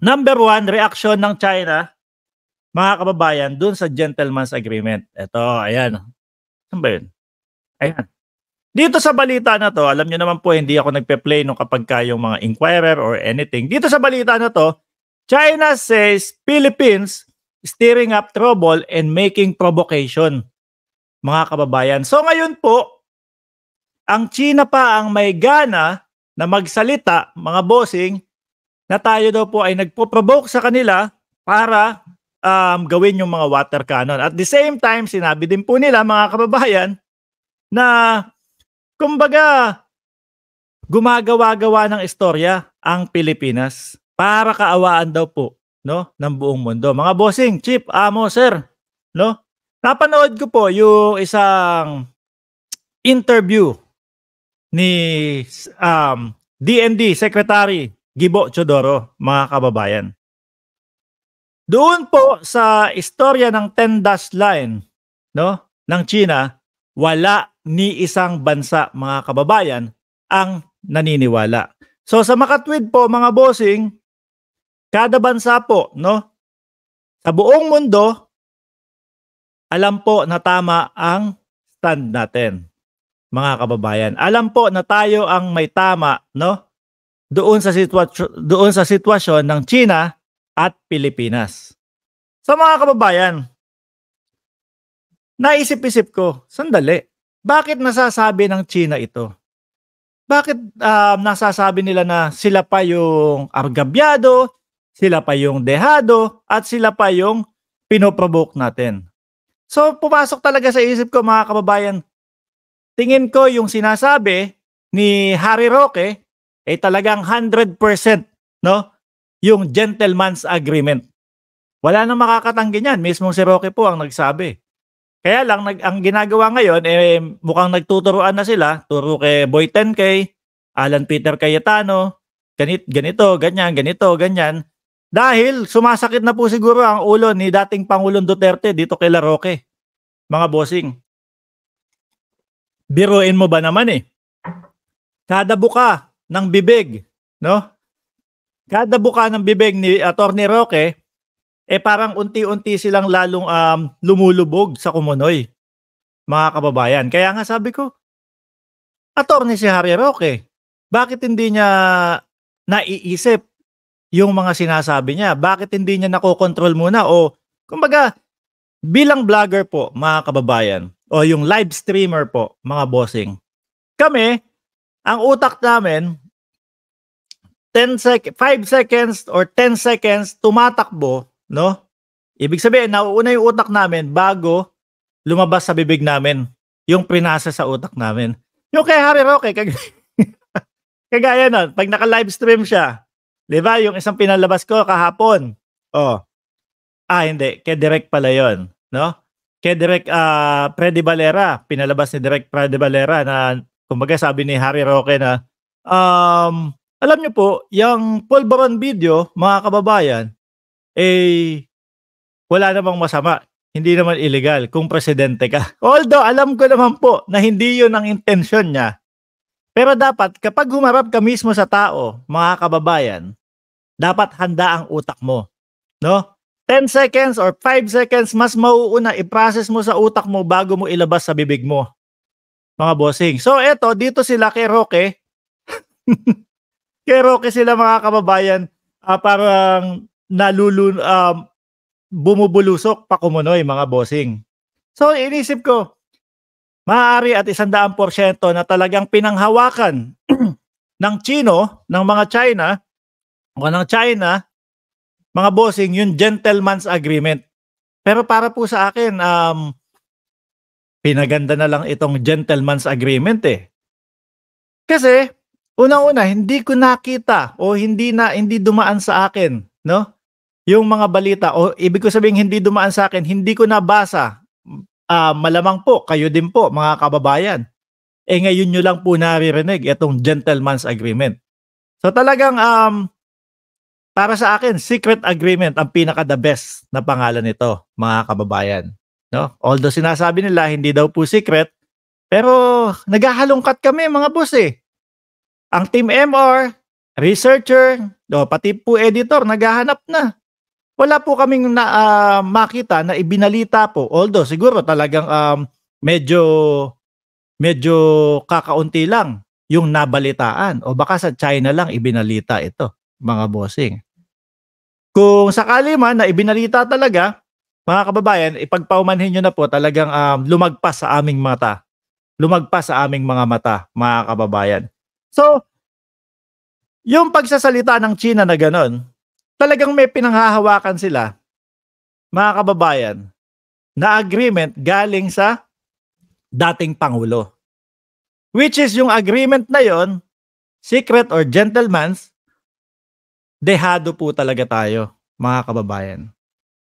Number one, reaction ng China, mga kababayan, dun sa gentleman's agreement. Ito, ayan. Saan ba yun? Ayan. Dito sa balita na to, alam nyo naman po, hindi ako nagpe-play nung kapag kayong mga inquirer or anything. Dito sa balita na to, China says Philippines steering up trouble and making provocation. Mga kababayan. So ngayon po, ang China pa ang may gana na magsalita, mga bossing, na tayo daw po ay nagpo-provoke sa kanila para um, gawin yung mga water cannon. At the same time, sinabi din po nila mga kababayan na kumbaga gumagawa-gawa ng istorya ang Pilipinas para kaawaan daw po no ng buong mundo. Mga bossing, chief, amo, sir, no? Napanood ko po yung isang interview ni um, DND Secretary Gibo Chodoro, mga kababayan. Doon po sa istorya ng 10 dash line no, ng China, wala ni isang bansa, mga kababayan, ang naniniwala. So sa makatwid po mga bossing, kada bansa po, no? Sa buong mundo, alam po na tama ang stand natin, mga kababayan. Alam po na tayo ang may tama, no? doon sa sitwasyon doon sa sitwasyon ng China at Pilipinas. Sa mga kababayan, naisip-isip ko, sandali, bakit nasasabi ng China ito? Bakit uh, nasasabi nila na sila pa yung argabyado, sila pa yung dehado, at sila pa yung pinoprovoke natin? So pumasok talaga sa isip ko mga kababayan, tingin ko yung sinasabi ni Harry Roque ay eh, talagang 100% no? yung gentleman's agreement. Wala nang makakatanggi niyan. Mismo si Roque po ang nagsabi. Kaya lang, nag, ang ginagawa ngayon, eh, mukhang nagtuturuan na sila. Turo kay Boy 10K, Alan Peter Cayetano, ganit, ganito, ganyan, ganito, ganyan. Dahil sumasakit na po siguro ang ulo ni dating Pangulong Duterte dito kay La Roque. Mga bossing, biruin mo ba naman eh? Kada buka, ng bibig, no? Kada buka ng bibig ni Attorney Roque, eh parang unti-unti silang lalong um, lumulubog sa kumunoy, mga kababayan. Kaya nga sabi ko, Attorney si Harry Roque, bakit hindi niya naiisip yung mga sinasabi niya? Bakit hindi niya nakokontrol muna? O kumbaga, bilang vlogger po, mga kababayan, o yung live streamer po, mga bossing, kami, ang utak namin, 10 sec 5 seconds or 10 seconds tumatakbo, no? Ibig sabihin, nauuna yung utak namin bago lumabas sa bibig namin yung pinasa sa utak namin. Yung kay Harry Roque, kag kagaya nun, pag naka-live stream siya, di ba, yung isang pinalabas ko kahapon, oh, ah, hindi, kay Direk pala yon no? Kay Direk uh, ah, Freddy Valera, pinalabas ni Direk Freddy Valera na Kumbaga sabi ni Harry Roque na, um, alam niyo po, yung pulveron video, mga kababayan, eh, wala namang masama. Hindi naman illegal kung presidente ka. Although, alam ko naman po na hindi yun ang intensyon niya. Pero dapat, kapag humarap ka mismo sa tao, mga kababayan, dapat handa ang utak mo. No? 10 seconds or 5 seconds, mas mauuna, i-process mo sa utak mo bago mo ilabas sa bibig mo mga bossing. So eto, dito sila kay Roque. kay Roque sila mga kababayan uh, parang nalulun um, bumubulusok pa kumunoy mga bossing. So inisip ko, maaari at isandaang porsyento na talagang pinanghawakan ng Chino, ng mga China, o ng China, mga bossing, yung gentleman's agreement. Pero para po sa akin, um, pinaganda na lang itong gentleman's agreement eh. Kasi unang-una hindi ko nakita o hindi na hindi dumaan sa akin, no? Yung mga balita o ibig ko sabihin hindi dumaan sa akin, hindi ko nabasa. Uh, malamang po kayo din po mga kababayan. Eh ngayon nyo lang po naririnig itong gentleman's agreement. So talagang um, para sa akin, secret agreement ang pinaka the best na pangalan nito, mga kababayan. No? Although sinasabi nila hindi daw po secret, pero naghahalongkat kami mga boss eh. Ang team MR, researcher, do, pati po editor, naghahanap na. Wala po kaming na, uh, makita na ibinalita po. Although siguro talagang um, medyo medyo kakaunti lang yung nabalitaan o baka sa China lang ibinalita ito mga bossing. Kung sakali man na ibinalita talaga, mga kababayan, ipagpaumanhin nyo na po talagang um, lumagpas sa aming mata. Lumagpas sa aming mga mata, mga kababayan. So, yung pagsasalita ng China na ganon, talagang may pinanghahawakan sila, mga kababayan, na agreement galing sa dating Pangulo. Which is yung agreement na yon, secret or gentleman's, dehado po talaga tayo, mga kababayan.